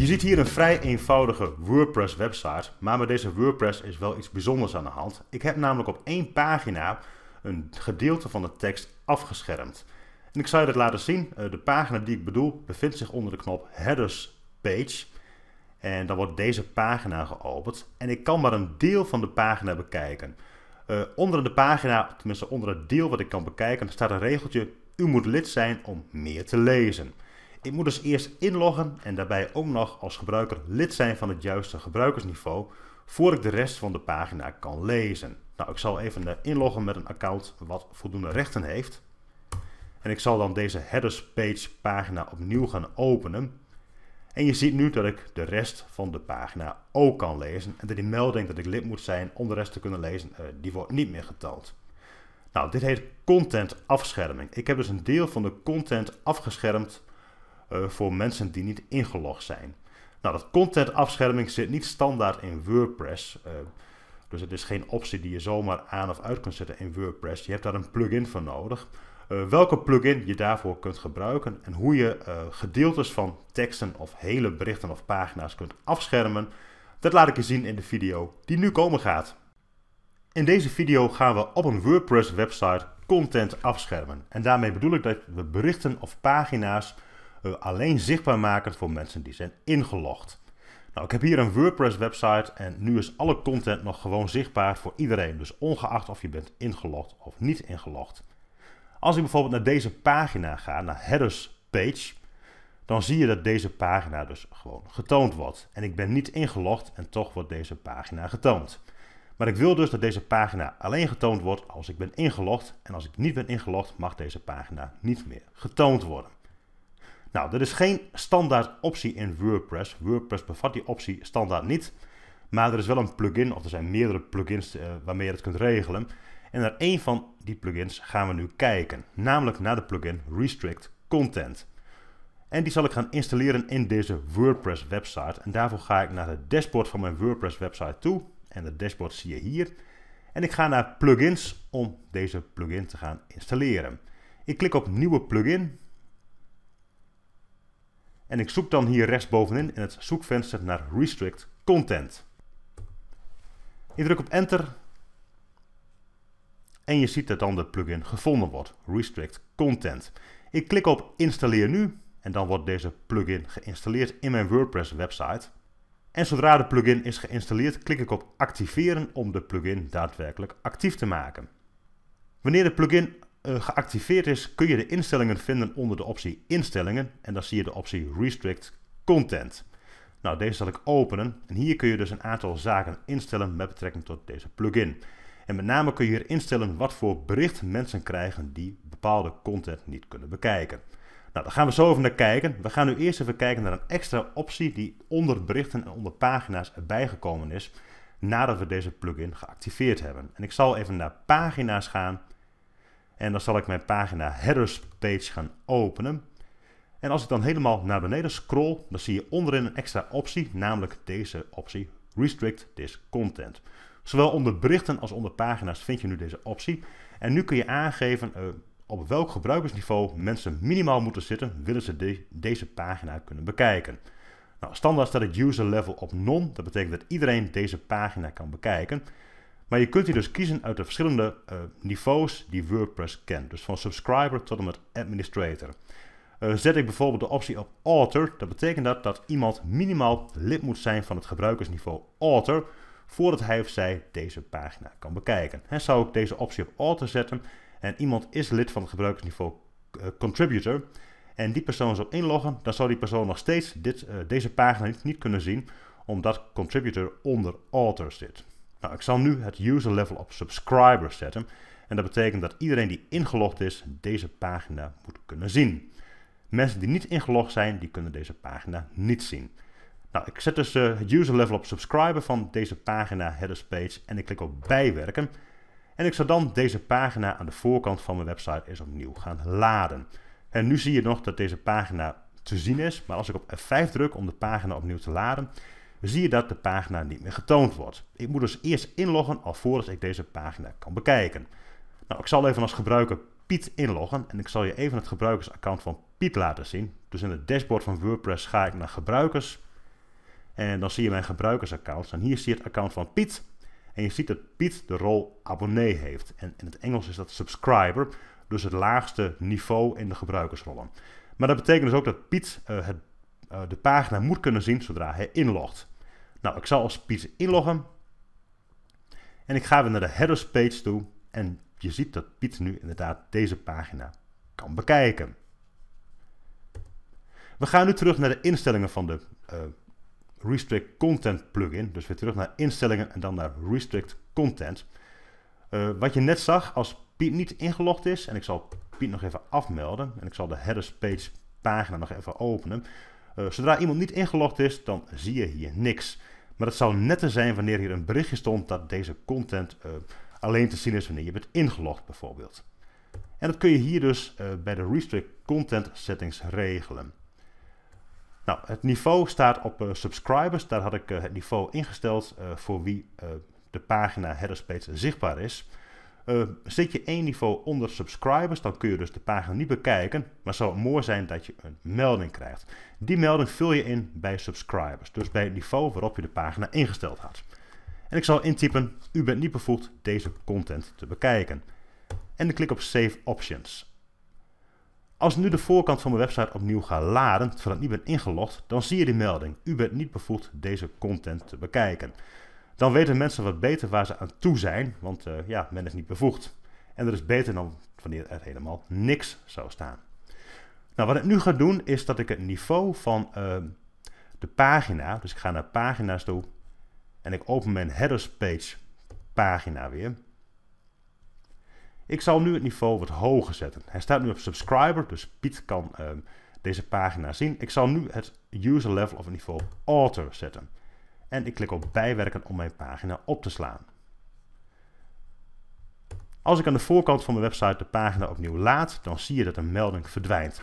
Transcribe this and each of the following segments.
Je ziet hier een vrij eenvoudige WordPress website, maar met deze WordPress is wel iets bijzonders aan de hand. Ik heb namelijk op één pagina een gedeelte van de tekst afgeschermd. En ik zal je dat laten zien. Eh, de pagina die ik bedoel bevindt zich onder de knop Headers Page. En dan wordt deze pagina geopend. En ik kan maar een deel van de pagina bekijken. Eh, onder de pagina, tenminste onder het deel wat ik kan bekijken, staat een regeltje. U moet lid zijn om meer te lezen. Ik moet dus eerst inloggen en daarbij ook nog als gebruiker lid zijn van het juiste gebruikersniveau voor ik de rest van de pagina kan lezen. Nou, ik zal even eh, inloggen met een account wat voldoende rechten heeft. En ik zal dan deze headers page pagina opnieuw gaan openen. En je ziet nu dat ik de rest van de pagina ook kan lezen. En dat die melding dat ik lid moet zijn om de rest te kunnen lezen, eh, die wordt niet meer getoond. Nou, dit heet content afscherming. Ik heb dus een deel van de content afgeschermd eh, voor mensen die niet ingelogd zijn. Nou, dat contentafscherming zit niet standaard in WordPress. Eh, dus het is geen optie die je zomaar aan of uit kunt zetten in WordPress. Je hebt daar een plugin voor nodig. Eh, welke plugin je daarvoor kunt gebruiken en hoe je gedeeltes van teksten of hele berichten of pagina's kunt afschermen, dat laat ik je zien in de video die nu komen gaat. In deze video gaan we op een WordPress website content afschermen. En daarmee bedoel ik dat we berichten of pagina's eh, alleen zichtbaar maken voor mensen die zijn ingelogd. Nou, ik heb hier een WordPress-website en nu is alle content nog gewoon zichtbaar voor iedereen, dus ongeacht of je bent ingelogd of niet ingelogd. Als ik bijvoorbeeld naar deze pagina ga, naar headers page, dan zie je dat deze pagina dus gewoon getoond wordt. En ik ben niet ingelogd en toch wordt deze pagina getoond. Maar ik wil dus dat deze pagina alleen getoond wordt als ik ben ingelogd en als ik niet ben ingelogd mag deze pagina niet meer getoond worden. Nou, er is geen standaard optie in WordPress. WordPress bevat die optie standaard niet. Maar er is wel een plugin, of er zijn meerdere plugins eh, waarmee je dat kunt regelen. En naar één van die plugins gaan we nu kijken. Namelijk naar de plugin Restrict Content. En die zal ik gaan installeren in deze WordPress website. En daarvoor ga ik naar het dashboard van mijn WordPress website toe. En het dashboard zie je hier. En ik ga naar plugins om deze plugin te gaan installeren. Ik klik op nieuwe plugin en ik zoek dan hier rechtsbovenin in het zoekvenster naar Restrict Content. Ik druk op Enter. En je ziet dat dan de plugin gevonden wordt, Restrict Content. Ik klik op Installeer nu en dan wordt deze plugin geïnstalleerd in mijn WordPress website. En zodra de plugin is geïnstalleerd, klik ik op Activeren om de plugin daadwerkelijk actief te maken. Wanneer de plugin eh, geactiveerd is, kun je de instellingen vinden onder de optie instellingen. En dan zie je de optie restrict content. Nou, deze zal ik openen. En hier kun je dus een aantal zaken instellen met betrekking tot deze plugin. En met name kun je hier instellen wat voor bericht mensen krijgen die bepaalde content niet kunnen bekijken. Nou, daar gaan we zo even naar kijken. We gaan nu eerst even kijken naar een extra optie die onder berichten en onder pagina's erbij gekomen is nadat we deze plugin geactiveerd hebben. En ik zal even naar pagina's gaan en dan zal ik mijn pagina headers page gaan openen. En als ik dan helemaal naar beneden scroll, dan zie je onderin een extra optie, namelijk deze optie Restrict this content. Zowel onder berichten als onder pagina's vind je nu deze optie. En nu kun je aangeven eh, op welk gebruikersniveau mensen minimaal moeten zitten, willen ze deze pagina kunnen bekijken. Nou, standaard staat het user level op non, dat betekent dat iedereen deze pagina kan bekijken. Maar je kunt hier dus kiezen uit de verschillende eh, niveaus die WordPress kent. Dus van subscriber tot en met administrator. Eh, zet ik bijvoorbeeld de optie op author, dat betekent dat dat iemand minimaal lid moet zijn van het gebruikersniveau author voordat hij of zij deze pagina kan bekijken. En zou ik deze optie op author zetten en iemand is lid van het gebruikersniveau eh, contributor en die persoon zou inloggen, dan zou die persoon nog steeds dit, deze pagina niet kunnen zien omdat contributor onder author zit. Nou, ik zal nu het user level op subscriber zetten. En dat betekent dat iedereen die ingelogd is, deze pagina moet kunnen zien. Mensen die niet ingelogd zijn, die kunnen deze pagina niet zien. Nou, ik zet dus eh, het user level op subscriber van deze pagina headers page en ik klik op bijwerken. En ik zal dan deze pagina aan de voorkant van mijn website eens opnieuw gaan laden. En nu zie je nog dat deze pagina te zien is, maar als ik op F5 druk om de pagina opnieuw te laden, zie je dat de pagina niet meer getoond wordt. Ik moet dus eerst inloggen alvorens ik deze pagina kan bekijken. Nou, ik zal even als gebruiker Piet inloggen en ik zal je even het gebruikersaccount van Piet laten zien. Dus in het dashboard van WordPress ga ik naar gebruikers en dan zie je mijn gebruikersaccount. En hier zie je het account van Piet en je ziet dat Piet de rol abonnee heeft. En in het Engels is dat subscriber, dus het laagste niveau in de gebruikersrollen. Maar dat betekent dus ook dat Piet eh, het, eh, de pagina moet kunnen zien zodra hij inlogt. Nou, ik zal als Piet inloggen. En ik ga weer naar de headers page toe. En je ziet dat Piet nu inderdaad deze pagina kan bekijken. We gaan nu terug naar de instellingen van de eh, Restrict Content plugin. Dus weer terug naar instellingen en dan naar Restrict Content. Eh, wat je net zag, als Piet niet ingelogd is, en ik zal Piet nog even afmelden, en ik zal de headers page pagina nog even openen. Eh, zodra iemand niet ingelogd is, dan zie je hier niks. Maar het zou netter zijn wanneer hier een berichtje stond dat deze content eh, alleen te zien is wanneer je bent ingelogd bijvoorbeeld. En dat kun je hier dus eh, bij de Restrict Content Settings regelen. Nou, het niveau staat op eh, subscribers. Daar had ik het niveau ingesteld voor wie de pagina headerspace zichtbaar is. Ehm, zit je één niveau onder subscribers, dan kun je dus de pagina niet bekijken. Maar zou het mooi zijn dat je een melding krijgt. Die melding vul je in bij subscribers. Dus bij het niveau waarop je de pagina ingesteld had. En ik zal intypen, u bent niet bevoegd deze content te bekijken. En dan klik op Save Options. Als ik nu de voorkant van mijn website opnieuw ga laden, terwijl ik niet ben ingelogd, dan zie je die melding. U bent niet bevoegd deze content te bekijken. Dan weten mensen wat beter waar ze aan toe zijn, want eh, ja, men is niet bevoegd. En dat is beter dan wanneer er helemaal niks zou staan. Nou, wat ik nu ga doen is dat ik het niveau van ehm, de pagina, dus ik ga naar pagina's toe en ik open mijn headers page pagina weer. Ik zal nu het niveau wat hoger zetten. Hij staat nu op subscriber, dus Piet kan ehm, deze pagina zien. Ik zal nu het user level of het niveau author zetten en ik klik op bijwerken om mijn pagina op te slaan. Als ik aan de voorkant van mijn website de pagina opnieuw laat, dan zie je dat de melding verdwijnt.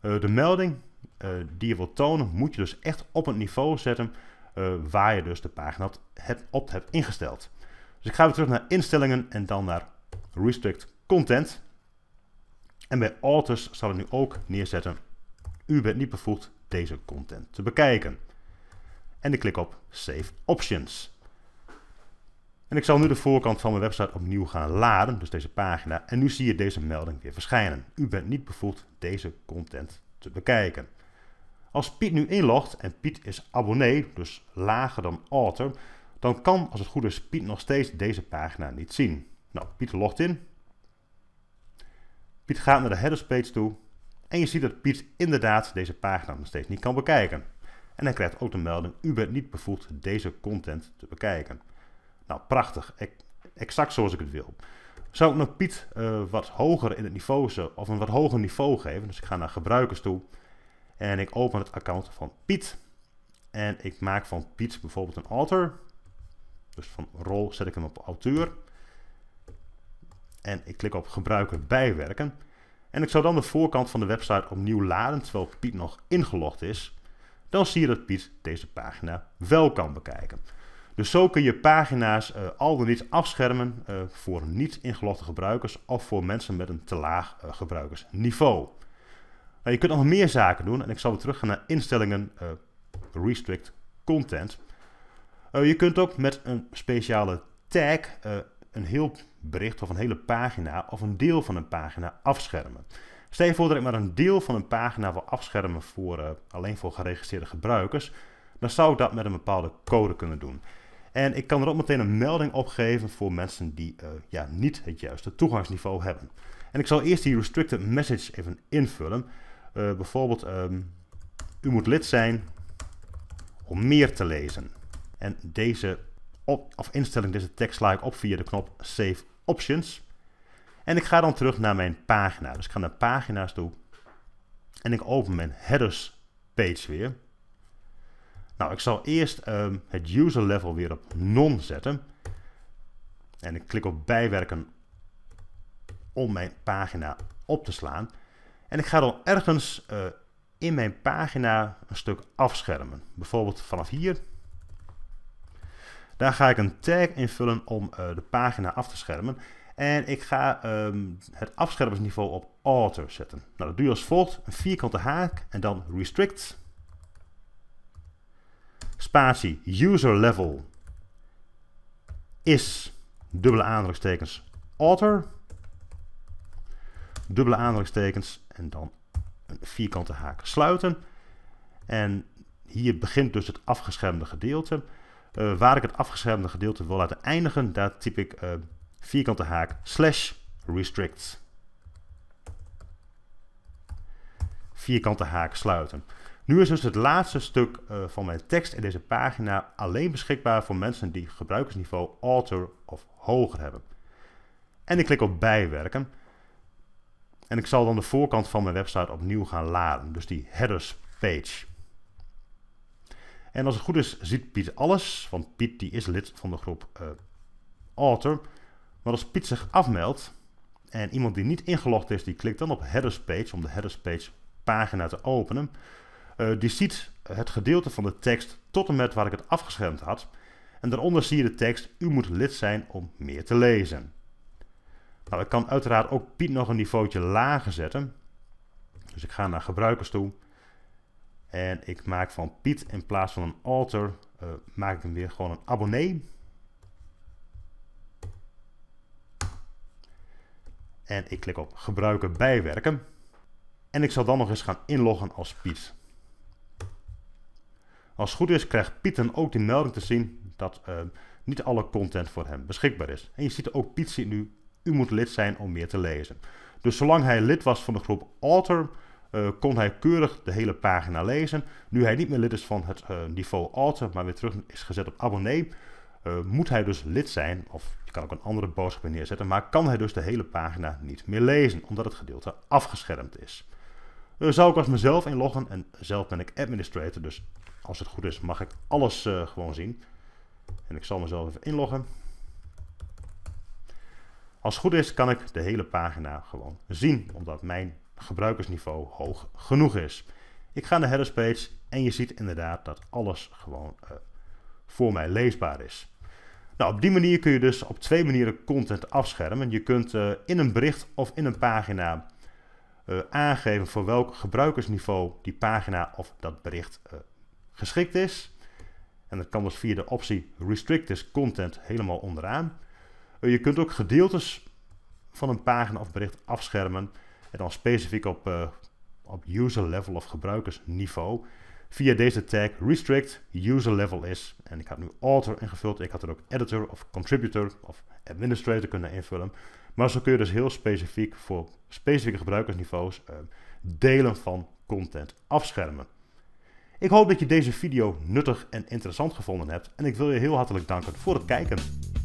Eh, de melding eh, die je wilt tonen, moet je dus echt op het niveau zetten eh, waar je dus de pagina hebt, op hebt ingesteld. Dus ik ga weer terug naar instellingen en dan naar restrict content. En bij alters zal ik nu ook neerzetten, u bent niet bevoegd deze content te bekijken en ik klik op Save Options. En ik zal nu de voorkant van mijn website opnieuw gaan laden, dus deze pagina. En nu zie je deze melding weer verschijnen. U bent niet bevoegd deze content te bekijken. Als Piet nu inlogt, en Piet is abonnee, dus lager dan author, dan kan, als het goed is, Piet nog steeds deze pagina niet zien. Nou, Piet logt in. Piet gaat naar de headerspace page toe. En je ziet dat Piet inderdaad deze pagina nog steeds niet kan bekijken. En hij krijgt ook de melding, u bent niet bevoegd deze content te bekijken. Nou, prachtig. Exact zoals ik het wil. Zou ik nog Piet eh, wat hoger in het niveau, of een wat hoger niveau geven? Dus ik ga naar gebruikers toe en ik open het account van Piet. En ik maak van Piet bijvoorbeeld een author. Dus van rol zet ik hem op auteur. En ik klik op gebruiker bijwerken. En ik zou dan de voorkant van de website opnieuw laden terwijl Piet nog ingelogd is dan zie je dat Piet deze pagina wel kan bekijken. Dus zo kun je pagina's eh, al dan niet afschermen eh, voor niet ingelogde gebruikers of voor mensen met een te laag eh, gebruikersniveau. Nou, je kunt nog meer zaken doen en ik zal weer gaan naar instellingen restrict content. je kunt ook met een speciale tag een heel bericht of een hele pagina of een deel van een pagina afschermen. Stel je voor dat ik maar een deel van een pagina wil afschermen voor, eh, alleen voor geregistreerde gebruikers, dan zou ik dat met een bepaalde code kunnen doen. En ik kan er ook meteen een melding opgeven voor mensen die eh, ja, niet het juiste toegangsniveau hebben. En ik zal eerst die restricted message even invullen. Eh, bijvoorbeeld, ehm, u moet lid zijn om meer te lezen. En deze of instelling, deze tekst sla ik op via de knop Save Options. En ik ga dan terug naar mijn pagina. Dus ik ga naar pagina's toe. En ik open mijn headers page weer. Nou, ik zal eerst ehm, het user level weer op non zetten. En ik klik op bijwerken om mijn pagina op te slaan. En ik ga dan ergens eh, in mijn pagina een stuk afschermen. Bijvoorbeeld vanaf hier. Daar ga ik een tag invullen om eh, de pagina af te schermen. En ik ga um, het afschermingsniveau op auto zetten. Nou, dat doe je als volgt. Een vierkante haak en dan restrict. Spatie user level is dubbele aandrukstekens author. Dubbele aandrukstekens en dan een vierkante haak sluiten. En hier begint dus het afgeschermde gedeelte. Eh, waar ik het afgeschermde gedeelte wil laten eindigen, daar typ ik ehm, vierkante haak, slash restrict. Vierkante haak sluiten. Nu is dus het laatste stuk eh, van mijn tekst in deze pagina alleen beschikbaar voor mensen die gebruikersniveau alter of hoger hebben. En ik klik op bijwerken. En ik zal dan de voorkant van mijn website opnieuw gaan laden, dus die headers page. En als het goed is ziet Piet alles, want Piet die is lid van de groep uh, Alter. Maar als Piet zich afmeldt en iemand die niet ingelogd is, die klikt dan op headers page om de headers page pagina te openen. Eh, die ziet het gedeelte van de tekst tot en met waar ik het afgeschermd had. En daaronder zie je de tekst, u moet lid zijn om meer te lezen. Nou, ik kan uiteraard ook Piet nog een niveautje lager zetten. Dus ik ga naar gebruikers toe. En ik maak van Piet in plaats van een alter, eh, maak ik hem weer gewoon een abonnee. En ik klik op gebruiken bijwerken. En ik zal dan nog eens gaan inloggen als Piet. Als het goed is krijgt Piet dan ook die melding te zien dat ehm, niet alle content voor hem beschikbaar is. En je ziet ook Piet ziet nu, u moet lid zijn om meer te lezen. Dus zolang hij lid was van de groep Alter, eh, kon hij keurig de hele pagina lezen. Nu hij niet meer lid is van het eh, niveau Alter, maar weer terug is gezet op abonnee, eh, moet hij dus lid zijn, of je kan ook een andere boodschap neerzetten, maar kan hij dus de hele pagina niet meer lezen, omdat het gedeelte afgeschermd is. Eh, zou ik als mezelf inloggen, en zelf ben ik administrator, dus als het goed is mag ik alles eh, gewoon zien. En ik zal mezelf even inloggen. Als het goed is kan ik de hele pagina gewoon zien, omdat mijn gebruikersniveau hoog genoeg is. Ik ga naar de page en je ziet inderdaad dat alles gewoon uh, voor mij leesbaar is. Nou, op die manier kun je dus op twee manieren content afschermen. Je kunt eh, in een bericht of in een pagina eh, aangeven voor welk gebruikersniveau die pagina of dat bericht eh, geschikt is. En dat kan dus via de optie Restricted Content helemaal onderaan. je kunt ook gedeeltes van een pagina of bericht afschermen. En dan specifiek op, op user level of gebruikersniveau via deze tag restrict user level is. En ik had nu author ingevuld. Ik had er ook editor of contributor of administrator kunnen invullen. Maar zo kun je dus heel specifiek voor specifieke gebruikersniveaus ehm, delen van content afschermen. Ik hoop dat je deze video nuttig en interessant gevonden hebt en ik wil je heel hartelijk danken voor het kijken.